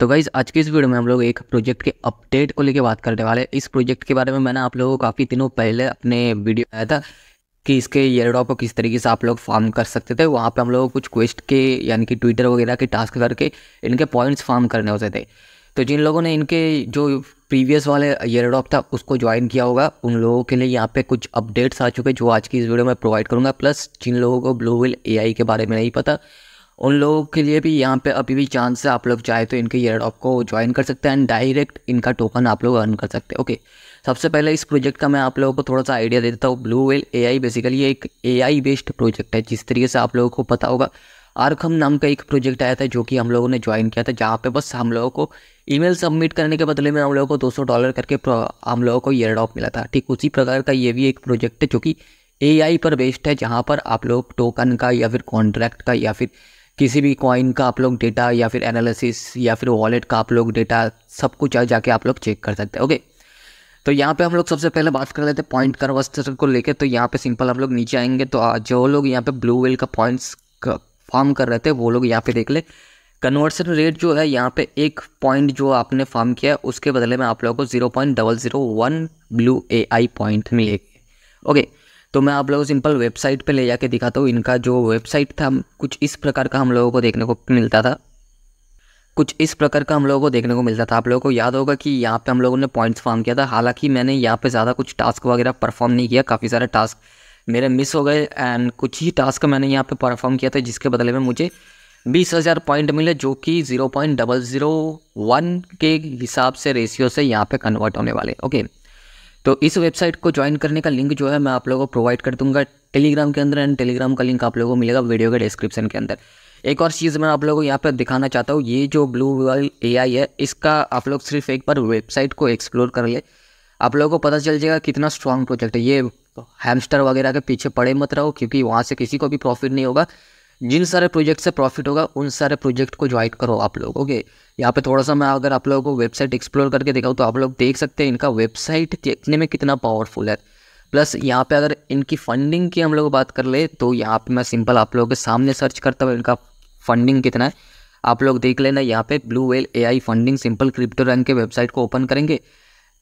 तो गाइज़ आज के इस वीडियो में हम लोग एक प्रोजेक्ट के अपडेट को लेके बात करने वाले हैं इस प्रोजेक्ट के बारे में मैंने आप लोगों को काफ़ी दिनों पहले अपने वीडियो आया था कि इसके एयरड्रॉप को किस तरीके से आप लोग फार्म कर सकते थे वहाँ पे हम लोग कुछ क्वेस्ट के यानी कि ट्विटर वगैरह के टास्क करके इनके पॉइंट्स फार्म करने होते थे तो जिन लोगों ने इनके जो प्रीवियस वाले एयरड्रॉप था उसको ज्वाइन किया होगा उन लोगों के लिए यहाँ पे कुछ अपडेट्स आ चुके हैं जो आज की इस वीडियो में प्रोवाइड करूँगा प्लस जिन लोगों को ब्लू व्हील ए के बारे में नहीं पता उन लोगों के लिए भी यहाँ पे अभी भी चांस है आप लोग चाहे तो इनके ईयर ड्रॉप को ज्वाइन कर सकते हैं एंड डायरेक्ट इनका टोकन आप लोग अर्न कर सकते हैं ओके सबसे पहले इस प्रोजेक्ट का मैं आप लोगों को थोड़ा सा आइडिया दे देता हूँ ब्लू वेल ए बेसिकली एक ए बेस्ड प्रोजेक्ट है जिस तरीके से आप लोगों को पता होगा आरखम नाम का एक प्रोजेक्ट आया था जो कि हम लोगों ने ज्वाइन किया था जहाँ पे बस हम लोगों को ईमेल सबमिट करने के बदले में हम लोगों को 200 डॉलर करके हम लोगों को ईयर डॉप मिला था ठीक उसी प्रकार का ये भी एक प्रोजेक्ट है जो कि एआई पर बेस्ड है जहाँ पर आप लोग टोकन का या फिर कॉन्ट्रैक्ट का या फिर किसी भी कॉइन का आप लोग डेटा या फिर एनालिसिस या फिर वॉलेट का आप लोग डेटा सब कुछ जाके आप लोग चेक कर सकते हैं ओके तो यहाँ पे हम लोग सबसे पहले बात कर लेते हैं पॉइंट कर्वस्टर को लेकर तो यहाँ पे सिंपल हम लोग नीचे आएंगे तो जो लोग यहाँ पे ब्लू वेल का पॉइंट्स फार्म कर रहे थे वो लोग यहाँ पे देख ले कन्वर्सन रेट जो है यहाँ पे एक पॉइंट जो आपने फार्म किया है उसके बदले में आप लोगों को zero point double zero one blue A I point मिलेगी ओके तो मैं आप लोगों को सिंपल वेबसाइट पे ले जाके दिखाता हूँ इनका जो वेबसाइट था कुछ इस प्रकार का हम लोगों को देखने को मिलता था कुछ इस प्रकार का हम लोगों को देखने को मिलता था आप लोगों को याद होगा कि यहाँ पे हम लोगों ने पॉइंट्स फार्म किया था हालांकि मैंने यहाँ पे ज़्यादा कुछ टास्क वगैरह परफॉर्म नहीं किया काफ़ी सारे टास्क मेरे मिस हो गए एंड कुछ ही टास्क मैंने यहाँ पे परफॉर्म किया था जिसके बदले में मुझे बीस हज़ार पॉइंट मिले जो कि zero point double zero one के हिसाब से रेशियो से यहाँ पे कन्वर्ट होने वाले ओके okay. तो इस वेबसाइट को ज्वाइन करने का लिंक जो है मैं आप लोगों को प्रोवाइड कर दूंगा टेलीग्राम के अंदर एंड टेलीग्राम का लिंक आप लोगों को मिलेगा वीडियो के डिस्क्रिप्शन के अंदर एक और चीज़ मैं आप लोगों को यहाँ पर दिखाना चाहता हूँ ये जो ब्लू वर्ल ए है इसका आप लोग सिर्फ एक बार वेबसाइट को एक्सप्लोर कर ले आप लोगों को पता चल जाएगा कितना स्ट्रांग प्रोजेक्ट है ये हैमस्टर वगैरह के पीछे पड़े मत रहो क्योंकि वहाँ से किसी को भी प्रॉफिट नहीं होगा जिन सारे प्रोजेक्ट से प्रॉफिट होगा उन सारे प्रोजेक्ट को ज्वाइन करो आप लोग ओके यहाँ पे थोड़ा सा मैं अगर आप लोगों को वेबसाइट एक्सप्लोर करके दिखाऊँ तो आप लोग देख सकते हैं इनका वेबसाइट देखने में कितना पावरफुल है प्लस यहाँ पे अगर इनकी फंडिंग की हम लोग बात कर ले तो यहाँ पे मैं सिंपल आप लोगों के सामने सर्च करता हूँ इनका फंडिंग कितना है आप लोग देख लेना यहाँ पे Blue Whale A funding simple crypto rank के वेबसाइट को ओपन करेंगे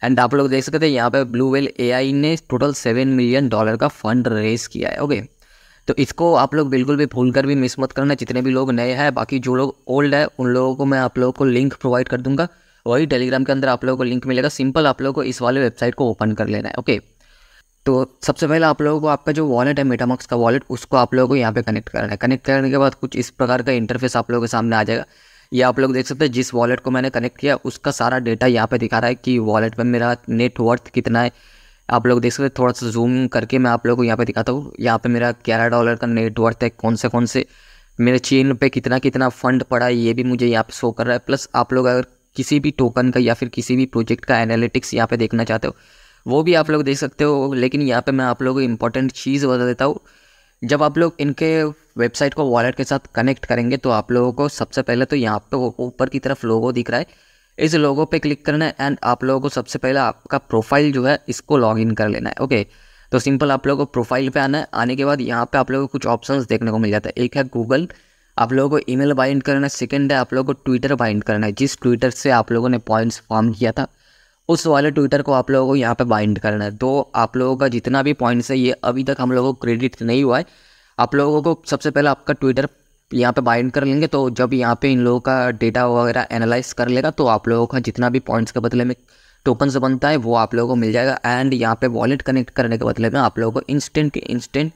एंड आप लोग देख सकते हैं यहाँ पे ब्लू वेल ए ने टोटल सेवन मिलियन डॉलर का फंड रेज किया है ओके okay? तो इसको आप लोग बिल्कुल भी भूल कर भी मिस मत करना जितने भी लोग नए हैं बाकी जो लोग ओल्ड है उन लोगों को मैं आप लोगों को लिंक प्रोवाइड कर दूंगा वही टेलीग्राम के अंदर आप लोगों को लिंक मिलेगा सिंपल आप लोगों को इस वाले वेबसाइट को ओपन कर लेना है ओके तो सबसे पहले आप लोगों को आपका जो वॉलेट है मेटामक्स का वॉलेट उसको आप लोगों को यहाँ पे कनेक्ट करना है कनेक्ट करने के बाद कुछ इस प्रकार का इंटरफेस आप लोगों के सामने आ जाएगा ये आप लोग देख सकते हैं जिस वॉलेट को मैंने कनेक्ट किया उसका सारा डेटा यहाँ पे दिखा रहा है कि वॉलेट में मेरा नेटवर्थ कितना है आप लोग देख सकते थोड़ा सा जूम करके मैं आप लोगों को यहाँ पे दिखाता हूँ यहाँ पे मेरा ग्यारह डॉलर का नेटवर्थ है कौन से कौन से मेरे चेन पे कितना कितना फंड पड़ा है ये भी मुझे यहाँ पे शो कर रहा है प्लस आप लोग अगर किसी भी टोकन का या फिर किसी भी प्रोजेक्ट का एनालिटिक्स यहाँ पे देखना चाहते हो वो भी आप लोग देख सकते हो लेकिन यहाँ पर मैं आप लोगों को इंपॉर्टेंट चीज़ बता देता हूँ जब आप लोग इनके वेबसाइट को वॉलेट के साथ कनेक्ट करेंगे तो आप लोगों को सबसे पहले तो यहाँ पे ऊपर की तरफ लोगो दिख रहा है इस लोगो पे क्लिक करना है एंड आप लोगों को सबसे पहले आपका प्रोफाइल जो है इसको लॉग इन कर लेना है ओके तो सिंपल आप लोगों को प्रोफाइल पे आना है आने के बाद यहाँ पे आप लोगों को कुछ ऑप्शन देखने को मिल जाता है एक है गूगल आप लोगों को ईमेल बाइंड करना है सेकेंड है आप लोगों को ट्विटर बाइंड करना है जिस ट्विटर से आप लोगों ने पॉइंट्स फॉर्म किया था उस वाले ट्विटर को आप लोगों को यहाँ पर बाइंड करना है तो आप लोगों का जितना भी पॉइंट्स है ये अभी तक हम लोगों को क्रेडिट नहीं हुआ है आप लोगों को सबसे पहले आपका ट्विटर यहाँ पे बाइंड कर लेंगे तो जब यहाँ पे इन लोगों का डेटा वगैरह एनालाइज कर लेगा तो आप लोगों का जितना भी पॉइंट्स के बदले में टोकन से बनता है वो आप लोगों को मिल जाएगा एंड यहाँ पे वॉलेट कनेक्ट करने के बदले में आप लोगों को इंस्टेंट के इंस्टेंट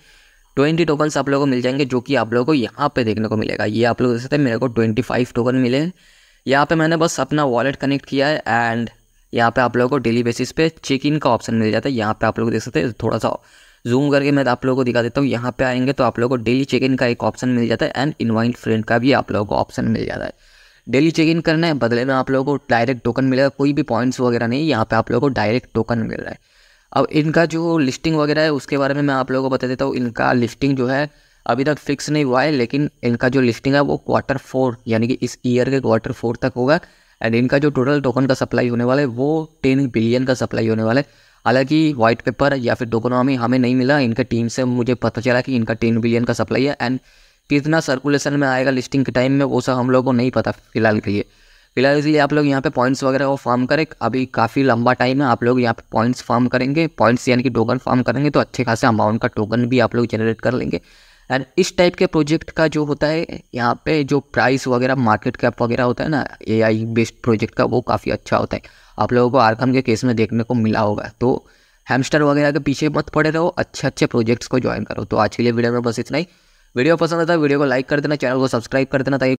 ट्वेंटी टोकन्स आप लोगों को मिल जाएंगे जो कि आप लोगों को यहाँ पे देखने को मिलेगा ये आप लोग देख सकते हैं मेरे को ट्वेंटी फाइव टोकन मिले यहाँ पे मैंने बस अपना वॉलेट कनेक्ट किया है एंड यहाँ पे आप लोगों को डेली बेसिस पे चेक इन का ऑप्शन मिल जाता है यहाँ पे आप लोग देख सकते हैं थोड़ा सा जूम करके मैं आप लोगों को दिखा देता हूँ यहाँ पे आएंगे तो आप लोगों को डेली चेक इन का एक ऑप्शन मिल जाता है एंड इनवाइट फ्रेंड का भी आप लोगों को ऑप्शन मिल जाता है डेली चेक इन करना है बदले में आप लोगों को डायरेक्ट टोकन मिलेगा कोई भी पॉइंट्स वगैरह नहीं यहाँ पर आप लोगों को डायरेक्ट टोकन मिल रहा है अब इनका जो लिस्टिंग वगैरह है उसके बारे में मैं आप लोगों को बता देता हूँ इनका लिस्टिंग जो है अभी तक फिक्स नहीं हुआ है लेकिन इनका जो लिस्टिंग है वो क्वार्टर फोर यानी कि इस ईयर के क्वार्टर फोर तक होगा एंड इनका जो टोटल टोकन का सप्लाई होने वाला है वो टेन बिलियन का सप्लाई होने वाला है हालांकि वाइट पेपर या फिर डोकोनॉमी हमें नहीं मिला इनका टीम से मुझे पता चला कि इनका टेन बिलियन का सप्लाई है एंड कितना सर्कुलेशन में आएगा लिस्टिंग के टाइम में वो सब हम लोग को नहीं पता फिलहाल के लिए फिलहाल इसलिए आप लोग यहाँ पे पॉइंट्स वगैरह वो फार्म करें अभी काफ़ी लंबा टाइम है आप लोग यहाँ पे पॉइंट्स फार्म करेंगे पॉइंट्स यानी कि टोकन फार्म करेंगे तो अच्छे खासे अमाउंट का टोकन भी आप लोग जनरेट कर लेंगे एंड इस टाइप के प्रोजेक्ट का जो होता है यहाँ पे जो प्राइस वगैरह मार्केट कैप वगैरह होता है ना ए आई बेस्ड प्रोजेक्ट का वो काफ़ी अच्छा होता है आप लोगों को आरकम के केस में देखने को मिला होगा तो हैमस्टर वगैरह के पीछे मत पड़े रहो अच्छे अच्छे प्रोजेक्ट्स को ज्वाइन करो तो आज के लिए वीडियो में बस इतना ही वीडियो पसंद आता है वीडियो को लाइक कर देना चैनल को सब्सक्राइब कर देना ताकि